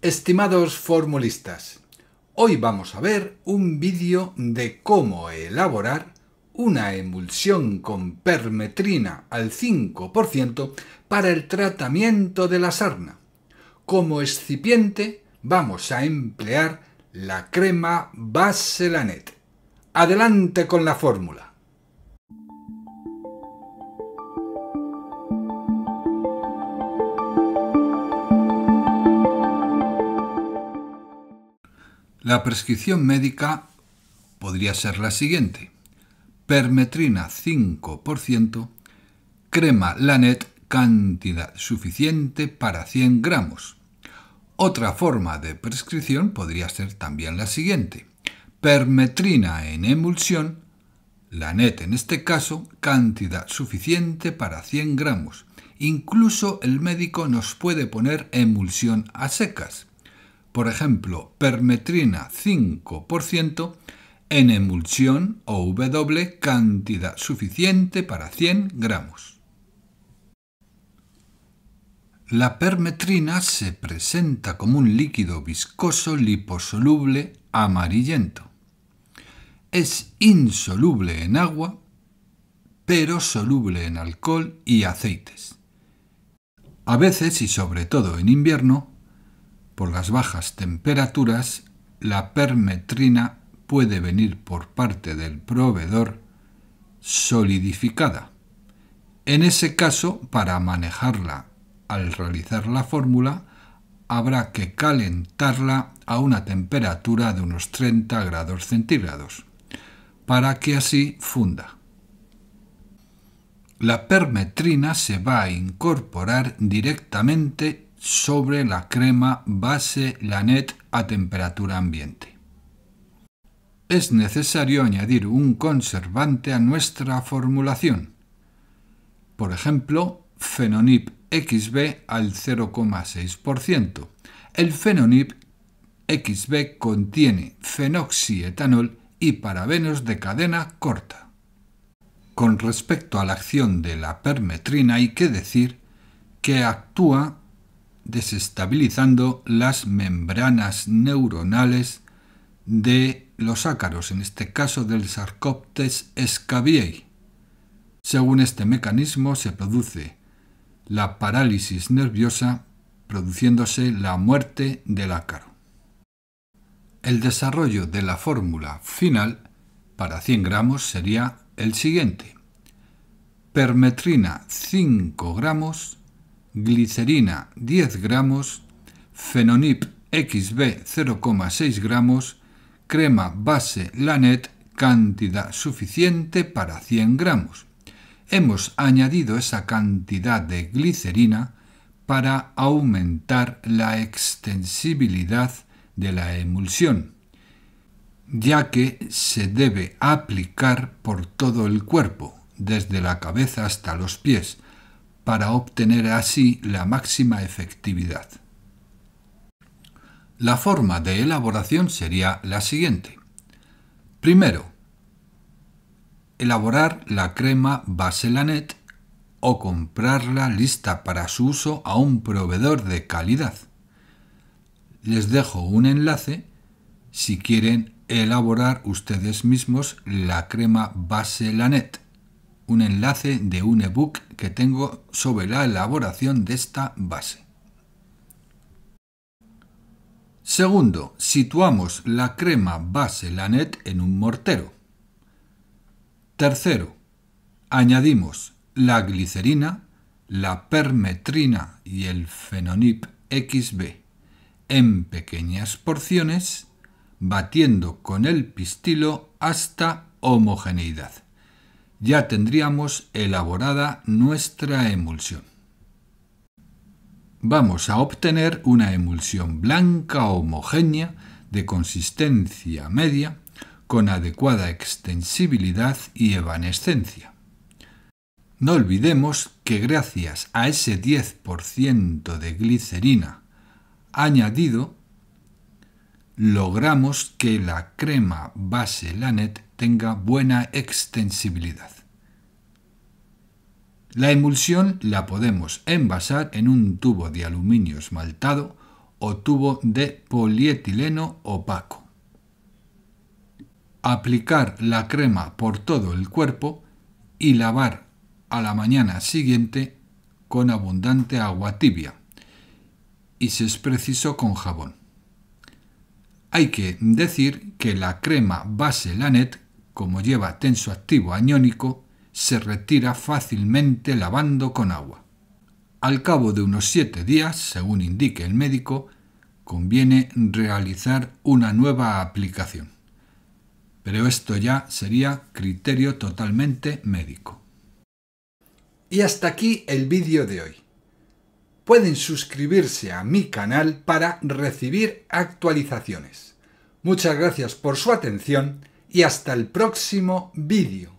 Estimados formulistas, hoy vamos a ver un vídeo de cómo elaborar una emulsión con permetrina al 5% para el tratamiento de la sarna. Como excipiente vamos a emplear la crema Baselanet. Adelante con la fórmula. La prescripción médica podría ser la siguiente. Permetrina 5%, crema Lanet cantidad suficiente para 100 gramos. Otra forma de prescripción podría ser también la siguiente. Permetrina en emulsión, Lanet en este caso, cantidad suficiente para 100 gramos. Incluso el médico nos puede poner emulsión a secas por ejemplo, permetrina 5%, en emulsión o W cantidad suficiente para 100 gramos. La permetrina se presenta como un líquido viscoso liposoluble amarillento. Es insoluble en agua, pero soluble en alcohol y aceites. A veces, y sobre todo en invierno, por las bajas temperaturas, la permetrina puede venir por parte del proveedor solidificada. En ese caso, para manejarla al realizar la fórmula, habrá que calentarla a una temperatura de unos 30 grados centígrados, para que así funda. La permetrina se va a incorporar directamente sobre la crema base Lanet a temperatura ambiente. Es necesario añadir un conservante a nuestra formulación, por ejemplo, Fenonip XB al 0,6%. El Fenonip XB contiene fenoxietanol y parabenos de cadena corta. Con respecto a la acción de la permetrina hay que decir que actúa desestabilizando las membranas neuronales de los ácaros, en este caso del Sarcoptes scabiei. Según este mecanismo se produce la parálisis nerviosa, produciéndose la muerte del ácaro. El desarrollo de la fórmula final para 100 gramos sería el siguiente. Permetrina 5 gramos, glicerina 10 gramos, fenonip XB 0,6 gramos, crema base Lanet cantidad suficiente para 100 gramos. Hemos añadido esa cantidad de glicerina para aumentar la extensibilidad de la emulsión, ya que se debe aplicar por todo el cuerpo, desde la cabeza hasta los pies, para obtener así la máxima efectividad. La forma de elaboración sería la siguiente. Primero, elaborar la crema Baselanet o comprarla lista para su uso a un proveedor de calidad. Les dejo un enlace si quieren elaborar ustedes mismos la crema Baselanet un enlace de un ebook que tengo sobre la elaboración de esta base. Segundo, situamos la crema base Lanet en un mortero. Tercero, añadimos la glicerina, la permetrina y el fenonip XB en pequeñas porciones, batiendo con el pistilo hasta homogeneidad ya tendríamos elaborada nuestra emulsión. Vamos a obtener una emulsión blanca homogénea de consistencia media con adecuada extensibilidad y evanescencia. No olvidemos que gracias a ese 10% de glicerina añadido logramos que la crema base Lanet tenga buena extensibilidad. La emulsión la podemos envasar en un tubo de aluminio esmaltado o tubo de polietileno opaco. Aplicar la crema por todo el cuerpo y lavar a la mañana siguiente con abundante agua tibia y si es preciso con jabón. Hay que decir que la crema base Lanet, como lleva tenso activo aniónico, se retira fácilmente lavando con agua. Al cabo de unos 7 días, según indique el médico, conviene realizar una nueva aplicación. Pero esto ya sería criterio totalmente médico. Y hasta aquí el vídeo de hoy pueden suscribirse a mi canal para recibir actualizaciones. Muchas gracias por su atención y hasta el próximo vídeo.